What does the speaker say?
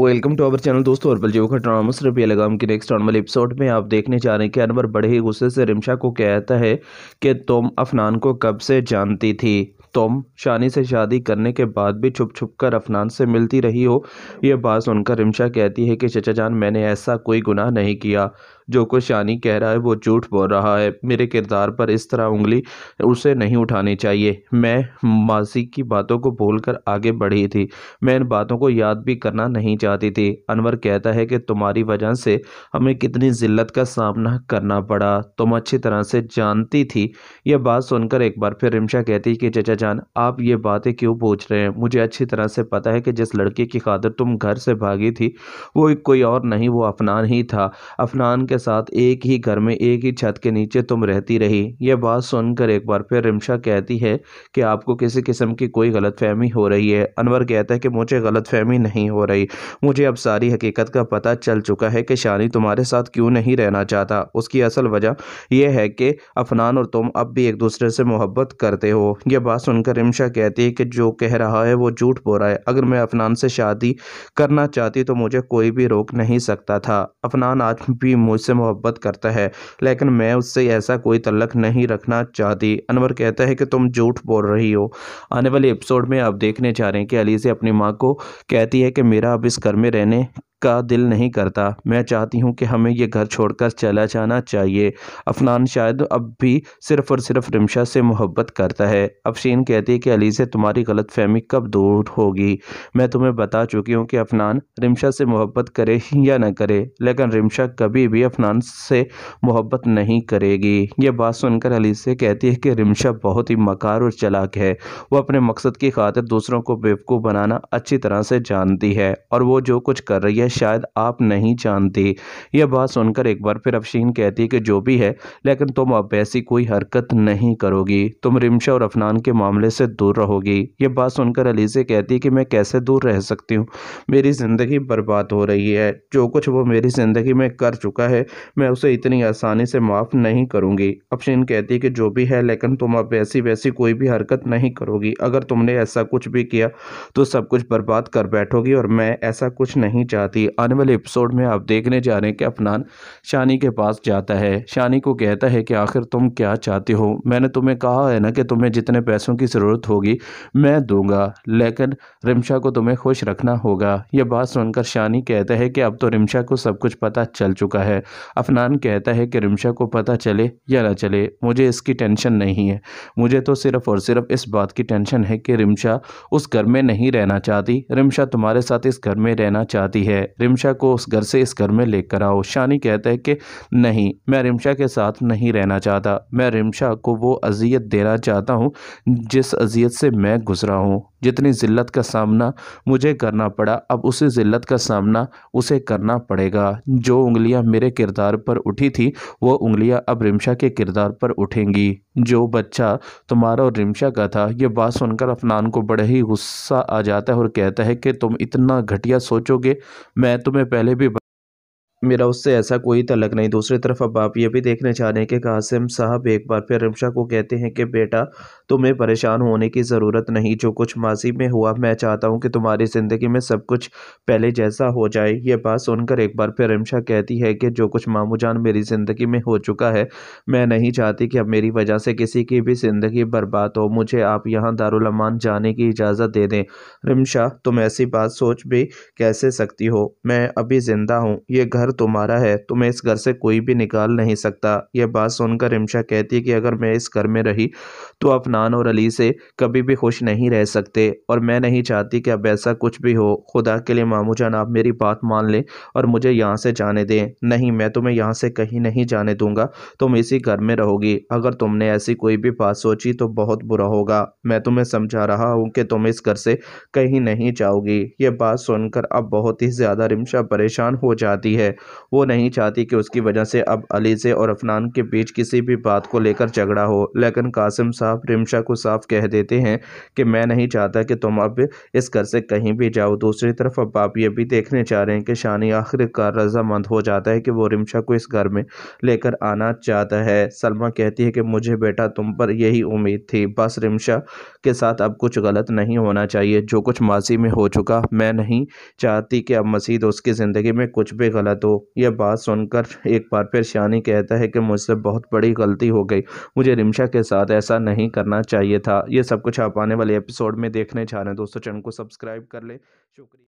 welcome to our channel दोस्तों और बलजीव खटनामस रुपया अलगाम के नेक्स्ट नॉर्मल एपिसोड में आप देखने जा रहे हैं कि अनवर बड़े ही गुस्से से रिमशा को कहता है कि तुम अफनान को कब से जानती थी तुम शानी से शादी करने के बाद भी छुप छुप कर अफनान से मिलती रही हो यह बात सुनकर रिमशा कहती है कि चचा जान मैंने ऐसा कोई गुनाह नहीं किया जो कुछ शानी कह रहा है वो झूठ बोल रहा है मेरे किरदार पर इस तरह उंगली उसे नहीं उठानी चाहिए मैं माजी की बातों को भूलकर आगे बढ़ी थी मैं इन बातों को याद भी करना नहीं चाहती थी अनवर कहता है कि तुम्हारी वजह से हमें कितनी ज़िल्लत का सामना करना पड़ा तुम अच्छी तरह से जानती थी यह बात सुनकर एक बार फिर रिमशा कहती कि चचा जान आप ये बातें क्यों पूछ रहे हैं मुझे अच्छी तरह से पता है कि जिस लड़के की खातिर तुम घर से भागी थी वो कोई और नहीं वो अफनान ही था अफनान के साथ एक ही घर में एक ही छत के नीचे तुम रहती रही यह बात सुनकर एक बार फिर रिमशा कहती है कि आपको किसी किस्म की कोई गलतफहमी हो रही है अनवर कहता है कि मुझे गलतफहमी नहीं हो रही मुझे अब सारी हकीकत का पता चल चुका है कि शानी तुम्हारे साथ क्यों नहीं रहना चाहता उसकी असल वजह यह है कि अफनान और तुम अब भी एक दूसरे से मोहब्बत करते हो यह बात सुनकर रिमशा कहती है कि जो कह रहा है वो झूठ बो रहा है अगर मैं अफनान से शादी करना चाहती तो मुझे कोई भी रोक नहीं सकता था अफनान आज भी मुझ मुझसे मोहब्बत करता है लेकिन मैं उससे ऐसा कोई तल्लक नहीं रखना चाहती अनवर कहता है कि तुम झूठ बोल रही हो आने वाले एपिसोड में आप देखने जा रहे हैं कि अलीज़े अपनी माँ को कहती है कि मेरा अब इस घर में रहने का दिल नहीं करता मैं चाहती हूँ कि हमें यह घर छोड़कर चला जाना चाहिए अफनान शायद अब भी सिर्फ़ और सिर्फ रिमशा से मोहब्बत करता है अफशीन कहती है कि अली से तुम्हारी गलत फहमी कब दूर होगी मैं तुम्हें बता चुकी हूँ कि अफनान रिमशा से मोहब्बत करे या ना करे लेकिन रिमशा कभी भी अफनान से मोहब्बत नहीं करेगी ये बात सुनकर अली से कहती है कि रिमशा बहुत ही मकार और चलाक है वह अपने मकसद की खातिर दूसरों को बेवकूफ़ बनाना अच्छी तरह से जानती है और वो जो कुछ कर रही है शायद आप नहीं जानते यह बात सुनकर एक बार फिर अफशीन कहती है कि जो भी है लेकिन तुम अब ऐसी कोई हरकत नहीं करोगी तुम रिमशा और अफनान के मामले से दूर रहोगी यह बात सुनकर अली से कहती है कि मैं कैसे दूर रह सकती हूँ मेरी ज़िंदगी बर्बाद हो रही है जो कुछ वो मेरी ज़िंदगी में कर चुका है मैं उसे इतनी आसानी से माफ़ नहीं करूँगी अफशीन कहती है कि जो भी है लेकिन तुम अब ऐसी वैसी कोई भी हरकत नहीं करोगी अगर तुमने ऐसा कुछ भी किया तो सब कुछ बर्बाद कर बैठोगी और मैं ऐसा कुछ नहीं चाहती कि आने वाले एपिसोड में आप देखने जा रहे हैं कि अफनान शानी के पास जाता है शानी को कहता है कि आखिर तुम क्या चाहते हो मैंने तुम्हें कहा है ना कि तुम्हें जितने पैसों की ज़रूरत होगी मैं दूंगा लेकिन रिमशा को तुम्हें खुश रखना होगा यह बात सुनकर शानी कहता है कि अब तो रिमशा को सब कुछ पता चल चुका है अफनान कहता है कि रिमशा को पता चले या ना चले मुझे इसकी टेंशन नहीं है मुझे तो सिर्फ़ और सिर्फ इस बात की टेंशन है कि रिमशा उस घर में नहीं रहना चाहती रिमशा तुम्हारे साथ इस घर में रहना चाहती है रिमशा को उस घर से इस घर में लेकर आओ शानी कहता है कि नहीं मैं रिमशा के साथ नहीं रहना चाहता मैं रिमशा को वो अजियत देना चाहता हूँ जिस अजियत से मैं गुजरा हूँ जितनी ज़िल्लत का सामना मुझे करना पड़ा अब उसी ज़िल्लत का सामना उसे करना पड़ेगा जो उंगलियां मेरे किरदार पर उठी थी वो उंगलियां अब रिमशा के किरदार पर उठेंगी जो बच्चा तुम्हारा और रिमशा का था ये बात सुनकर अफनान को बड़ा ही गुस्सा आ जाता है और कहता है कि तुम इतना घटिया सोचोगे मैं तुम्हें पहले भी मेरा उससे ऐसा कोई तलक नहीं दूसरी तरफ अब आप ये भी देखने रहे हैं कि कासिम साहब एक बार फिर रिमशा को कहते हैं कि बेटा तुम्हें परेशान होने की ज़रूरत नहीं जो कुछ माजी में हुआ मैं चाहता हूँ कि तुम्हारी ज़िंदगी में सब कुछ पहले जैसा हो जाए ये बात सुनकर एक बार फिर रिमशा कहती है कि जो कुछ मामू जान मेरी ज़िंदगी में हो चुका है मैं नहीं चाहती कि अब मेरी वजह से किसी की भी ज़िंदगी बर्बाद हो मुझे आप यहाँ दारुलमान जाने की इजाज़त दे दें रिमशा तुम ऐसी बात सोच भी कैसे सकती हो मैं अभी ज़िंदा हूँ ये घर तुम्हारा है तुम्हें इस घर से कोई भी निकाल नहीं सकता यह बात सुनकर रिमशा कहती है कि अगर मैं इस घर में रही तो अफनान और अली से कभी भी खुश नहीं रह सकते और मैं नहीं चाहती कि अब ऐसा कुछ भी हो खुदा के लिए मामू जान आप मेरी बात मान लें और मुझे यहाँ से जाने दें नहीं मैं तुम्हें यहाँ से कहीं नहीं जाने दूंगा तुम इसी घर में रहोगी अगर तुमने ऐसी कोई भी बात सोची तो बहुत बुरा होगा मैं तुम्हें समझा रहा हूँ कि तुम इस घर से कहीं नहीं जाओगी ये बात सुनकर अब बहुत ही ज़्यादा रिमशा परेशान हो जाती है वो नहीं चाहती कि उसकी वजह से अब अलीज़े और अफनान के बीच किसी भी बात को लेकर झगड़ा हो लेकिन कासिम साहब रिमशा को साफ कह देते हैं कि मैं नहीं चाहता कि तुम अब इस घर से कहीं भी जाओ दूसरी तरफ अब आप ये भी देखने चाह रहे हैं कि शानी आखिरकार रजामंद हो जाता है कि वो रिमशा को इस घर में लेकर आना चाहता है सलमा कहती है कि मुझे बेटा तुम पर यही उम्मीद थी बस रिमशा के साथ अब कुछ गलत नहीं होना चाहिए जो कुछ माजी में हो चुका मैं नहीं चाहती कि अब मसीद उसकी ज़िंदगी में कुछ भी गलत हो यह बात सुनकर एक बार फिर शानी कहता है कि मुझसे बहुत बड़ी गलती हो गई मुझे रिमशा के साथ ऐसा नहीं करना चाहिए था यह सब कुछ आप आने वाले एपिसोड में देखने जा रहे हैं दोस्तों चैनल को सब्सक्राइब कर लें शुक्रिया